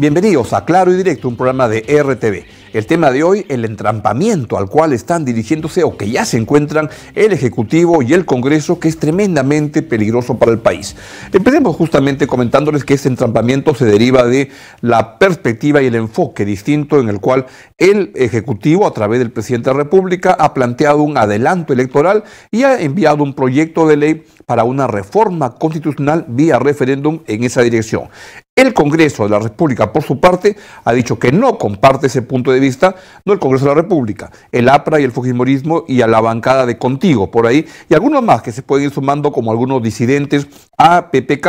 Bienvenidos a Claro y Directo, un programa de RTV. El tema de hoy, el entrampamiento al cual están dirigiéndose o que ya se encuentran el Ejecutivo y el Congreso, que es tremendamente peligroso para el país. Empecemos justamente comentándoles que este entrampamiento se deriva de la perspectiva y el enfoque distinto en el cual el Ejecutivo, a través del presidente de la República, ha planteado un adelanto electoral y ha enviado un proyecto de ley para una reforma constitucional vía referéndum en esa dirección. El Congreso de la República, por su parte, ha dicho que no comparte ese punto de vista, no el Congreso de la República, el APRA y el Fujimorismo y a la bancada de Contigo, por ahí, y algunos más que se pueden ir sumando como algunos disidentes a PPK,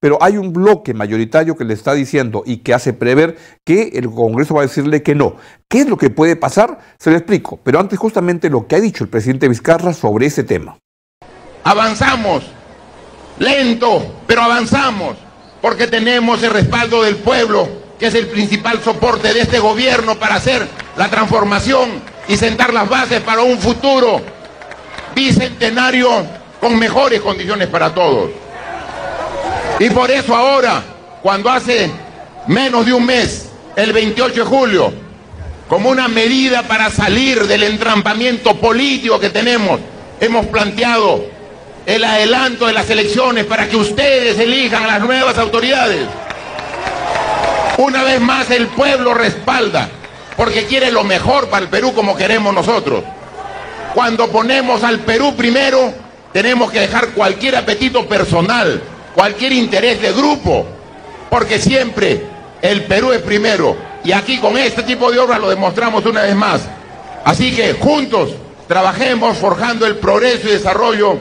pero hay un bloque mayoritario que le está diciendo y que hace prever que el Congreso va a decirle que no. ¿Qué es lo que puede pasar? Se lo explico, pero antes justamente lo que ha dicho el presidente Vizcarra sobre ese tema. Avanzamos, lento, pero avanzamos porque tenemos el respaldo del pueblo, que es el principal soporte de este gobierno para hacer la transformación y sentar las bases para un futuro bicentenario con mejores condiciones para todos. Y por eso ahora, cuando hace menos de un mes, el 28 de julio, como una medida para salir del entrampamiento político que tenemos, hemos planteado el adelanto de las elecciones para que ustedes elijan a las nuevas autoridades. Una vez más el pueblo respalda porque quiere lo mejor para el Perú como queremos nosotros. Cuando ponemos al Perú primero, tenemos que dejar cualquier apetito personal, cualquier interés de grupo, porque siempre el Perú es primero. Y aquí con este tipo de obras lo demostramos una vez más. Así que juntos trabajemos forjando el progreso y desarrollo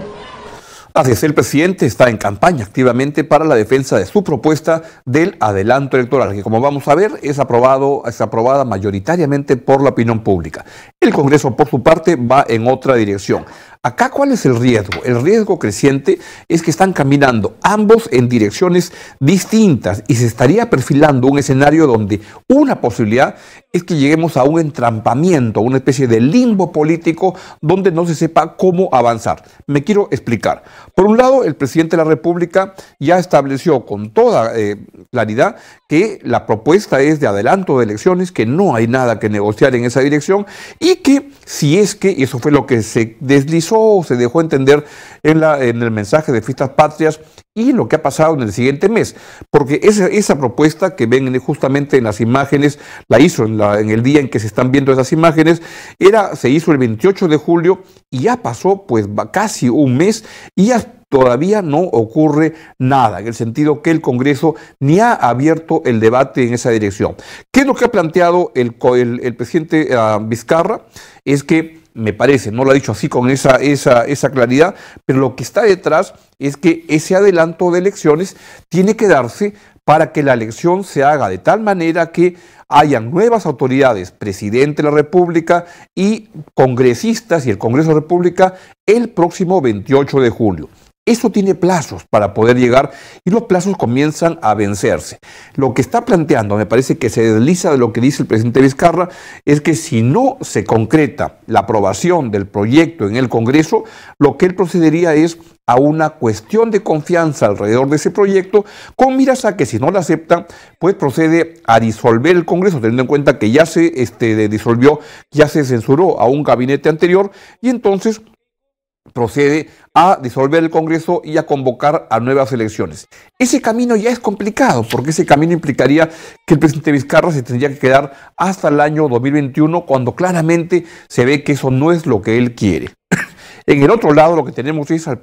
Así el presidente está en campaña activamente para la defensa de su propuesta del adelanto electoral, que como vamos a ver es, aprobado, es aprobada mayoritariamente por la opinión pública. El Congreso, por su parte, va en otra dirección. Acá, ¿cuál es el riesgo? El riesgo creciente es que están caminando ambos en direcciones distintas y se estaría perfilando un escenario donde una posibilidad es que lleguemos a un entrampamiento, una especie de limbo político donde no se sepa cómo avanzar. Me quiero explicar. Por un lado, el presidente de la República ya estableció con toda eh, claridad que la propuesta es de adelanto de elecciones, que no hay nada que negociar en esa dirección y que si es que, y eso fue lo que se deslizó o se dejó entender en, la, en el mensaje de Fiestas Patrias y lo que ha pasado en el siguiente mes, porque esa, esa propuesta que ven justamente en las imágenes, la hizo en, la, en, el día en que se están viendo esas imágenes, era, se hizo el 28 de julio y ya pasó pues casi un mes y ya todavía no ocurre nada, en el sentido que el Congreso ni ha abierto el debate en esa dirección. ¿Qué es lo que ha planteado el, presidente ah, Vizcarra? Es que me parece, no lo ha dicho así con esa, esa, esa, claridad, pero lo que está detrás es que ese adelanto de elecciones tiene que darse para que la elección se haga de tal manera que haya nuevas autoridades, presidente de la República y congresistas y el Congreso de la República el próximo 28 de julio. Eso tiene plazos para poder llegar y los plazos comienzan a vencerse. Lo que está planteando, me parece que se desliza de lo que dice el presidente Vizcarra, es que si no se concreta la aprobación del proyecto en el Congreso, lo que él procedería es a una cuestión de confianza alrededor de ese proyecto, con miras a que si no la acepta, pues procede a disolver el Congreso, teniendo en cuenta que ya se este, disolvió, ya se censuró a un gabinete anterior, y entonces procede a disolver el Congreso y a convocar a nuevas elecciones. Ese camino ya es complicado, porque ese camino implicaría que el presidente Vizcarra se tendría que quedar hasta el año 2021, cuando claramente se ve que eso no es lo que él quiere. En el otro lado lo que tenemos es al,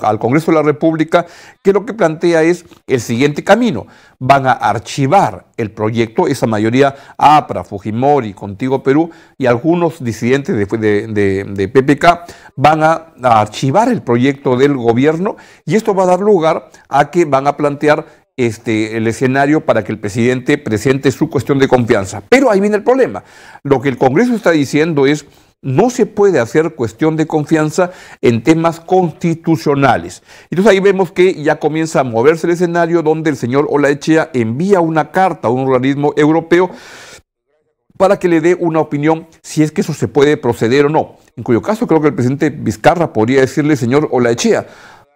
al Congreso de la República que lo que plantea es el siguiente camino. Van a archivar el proyecto, esa mayoría APRA, Fujimori, Contigo Perú y algunos disidentes de, de, PPK van a, archivar el proyecto del gobierno y esto va a dar lugar a que van a plantear este, el escenario para que el presidente presente su cuestión de confianza. Pero ahí viene el problema. Lo que el Congreso está diciendo es no se puede hacer cuestión de confianza en temas constitucionales. Entonces ahí vemos que ya comienza a moverse el escenario donde el señor Olaechea envía una carta a un organismo europeo para que le dé una opinión si es que eso se puede proceder o no. En cuyo caso creo que el presidente Vizcarra podría decirle, señor Olaechea,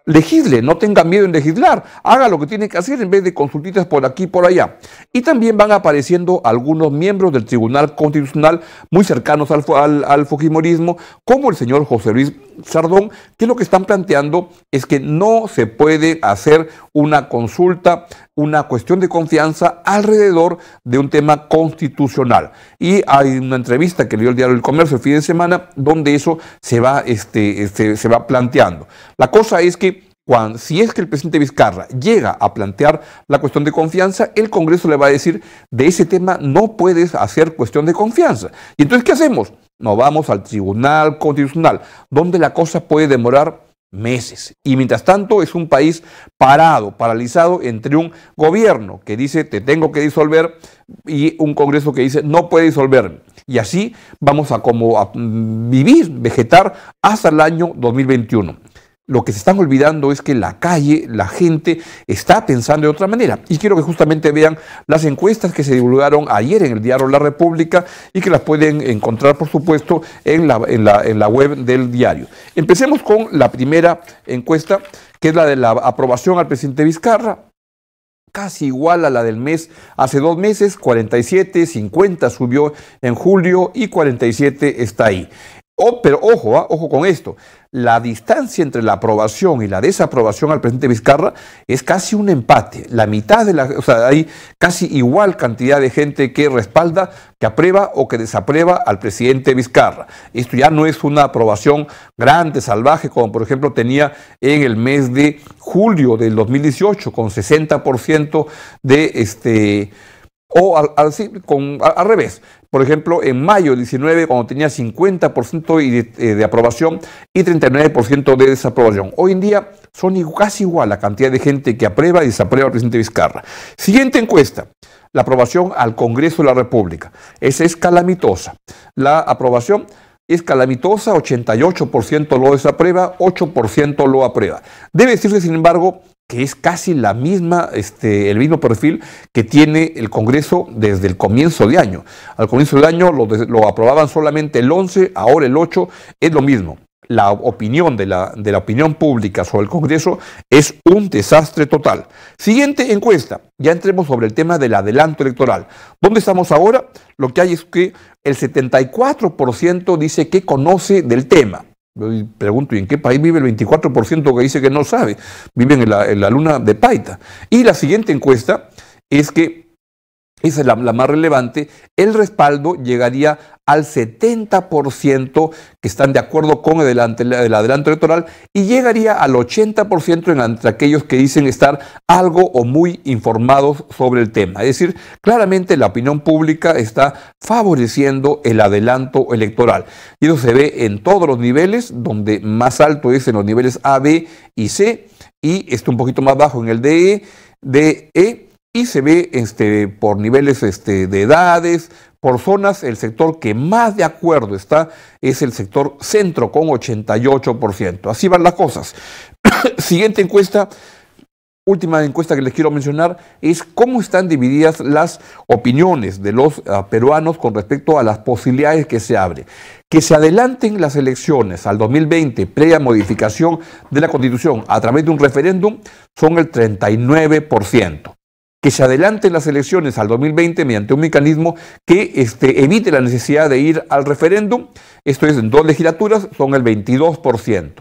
legisle, no tenga miedo en legislar, haga lo que tiene que hacer en vez de consultitas por aquí y por allá. Y también van apareciendo algunos miembros del Tribunal Constitucional muy cercanos al, al, Fujimorismo, como el señor José Luis Sardón, que lo que están planteando es que no se puede hacer una consulta una cuestión de confianza alrededor de un tema constitucional. Y hay una entrevista que le dio el diario El Comercio el fin de semana donde eso se va, este, este se va planteando. La cosa es que cuando, si es que el presidente Vizcarra llega a plantear la cuestión de confianza, el Congreso le va a decir, de ese tema no puedes hacer cuestión de confianza. ¿Y entonces qué hacemos? Nos vamos al Tribunal Constitucional, donde la cosa puede demorar meses. Y mientras tanto es un país parado, paralizado entre un gobierno que dice te tengo que disolver y un Congreso que dice no puede disolver Y así vamos a como a mm, vivir, vegetar hasta el año 2021. Lo que se están olvidando es que la calle, la gente está pensando de otra manera. Y quiero que justamente vean las encuestas que se divulgaron ayer en el diario La República y que las pueden encontrar, por supuesto, en la, web del diario. Empecemos con la primera encuesta, que es la de la aprobación al presidente Vizcarra casi igual a la del mes hace dos meses, 47, 50 subió en julio y 47 está ahí pero ojo, ah, ojo con esto. La distancia entre la aprobación y la desaprobación al presidente Vizcarra es casi un empate. La mitad de la, o sea, hay casi igual cantidad de gente que respalda, que aprueba o que desaprueba al presidente Vizcarra. Esto ya no es una aprobación grande, salvaje, como por ejemplo tenía en el mes de julio del 2018, con 60% de este o al, revés. Por ejemplo, en mayo del 19, cuando tenía 50% de, eh, de, aprobación y 39% de desaprobación. Hoy en día son casi igual la cantidad de gente que aprueba y desaprueba al presidente Vizcarra. Siguiente encuesta. La aprobación al Congreso de la República. Esa es calamitosa. La aprobación es calamitosa, 88% lo desaprueba, 8% lo aprueba. Debe decirse, sin embargo, que es casi la misma, este, el mismo perfil que tiene el Congreso desde el comienzo de año. Al comienzo del año lo, aprobaban solamente el 11, ahora el 8, es lo mismo. La opinión de la, de la opinión pública sobre el Congreso es un desastre total. Siguiente encuesta, ya entremos sobre el tema del adelanto electoral. ¿Dónde estamos ahora? Lo que hay es que el 74% dice que conoce del tema yo pregunto, ¿y en qué país vive el 24% que dice que no sabe? Viven en la, en la luna de Paita. Y la siguiente encuesta es que esa es la, más relevante, el respaldo llegaría al 70% que están de acuerdo con el, el adelanto electoral y llegaría al 80% entre aquellos que dicen estar algo o muy informados sobre el tema. Es decir, claramente la opinión pública está favoreciendo el adelanto electoral. Y eso se ve en todos los niveles, donde más alto es en los niveles A, B y C, y está un poquito más bajo en el DE. E, y se ve este, por niveles este, de edades, por zonas, el sector que más de acuerdo está es el sector centro con 88%. Así van las cosas. Siguiente encuesta, última encuesta que les quiero mencionar es cómo están divididas las opiniones de los ah, peruanos con respecto a las posibilidades que se abren. Que se adelanten las elecciones al 2020, previa modificación de la Constitución a través de un referéndum, son el 39% que se adelanten las elecciones al 2020 mediante un mecanismo que este, evite la necesidad de ir al referéndum, esto es, en dos legislaturas son el 22%.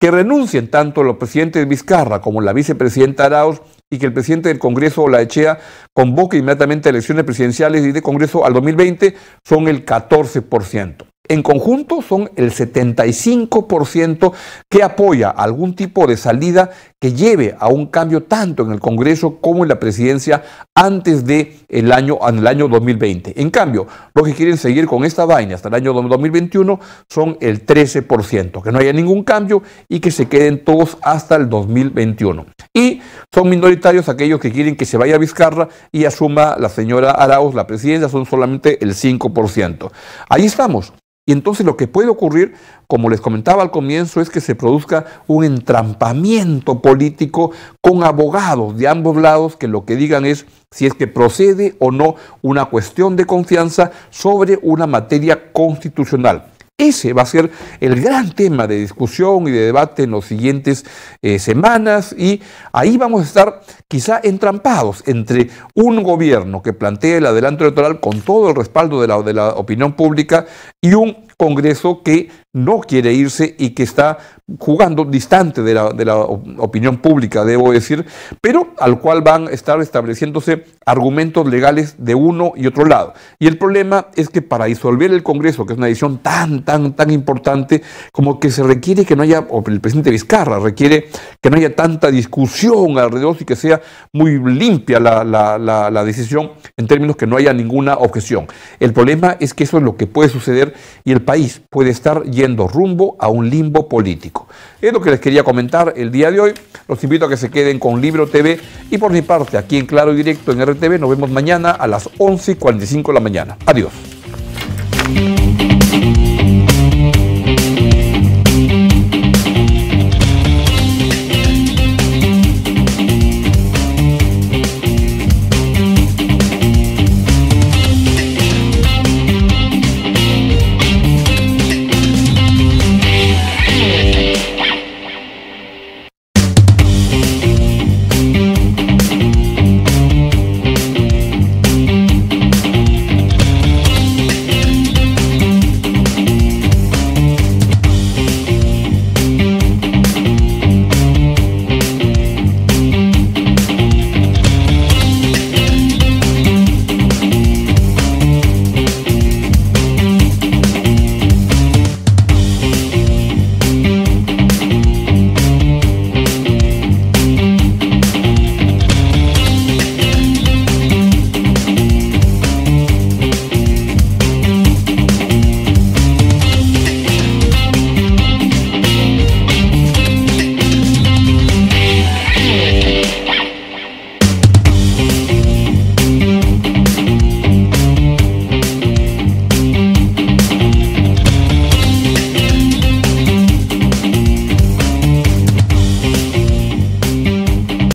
Que renuncien tanto los presidentes Vizcarra como la vicepresidenta Arauz y que el presidente del Congreso, la Echea, convoque inmediatamente elecciones presidenciales y de Congreso al 2020, son el 14% en conjunto son el 75% que apoya algún tipo de salida que lleve a un cambio tanto en el Congreso como en la presidencia antes del año, año 2020. En cambio, los que quieren seguir con esta vaina hasta el año 2021 son el 13%, que no haya ningún cambio y que se queden todos hasta el 2021. Y son minoritarios aquellos que quieren que se vaya a Vizcarra y asuma la señora Arauz la presidencia, son solamente el 5%. Ahí estamos. Y entonces lo que puede ocurrir, como les comentaba al comienzo, es que se produzca un entrampamiento político con abogados de ambos lados que lo que digan es si es que procede o no una cuestión de confianza sobre una materia constitucional. Ese va a ser el gran tema de discusión y de debate en las siguientes eh, semanas y ahí vamos a estar quizá entrampados entre un gobierno que plantea el adelanto electoral con todo el respaldo de de la opinión pública y un Congreso que no quiere irse y que está jugando distante de la, de la, opinión pública, debo decir, pero al cual van a estar estableciéndose argumentos legales de uno y otro lado. Y el problema es que para disolver el Congreso, que es una decisión tan, tan, tan importante, como que se requiere que no haya, o el presidente Vizcarra requiere que no haya tanta discusión alrededor y que sea muy limpia la, la decisión en términos que no haya ninguna objeción. El problema es que eso es lo que puede suceder y el país puede estar rumbo a un limbo político. Es lo que les quería comentar el día de hoy. Los invito a que se queden con Libro TV y por mi parte aquí en Claro y Directo en RTV. Nos vemos mañana a las 11.45 de la mañana. Adiós.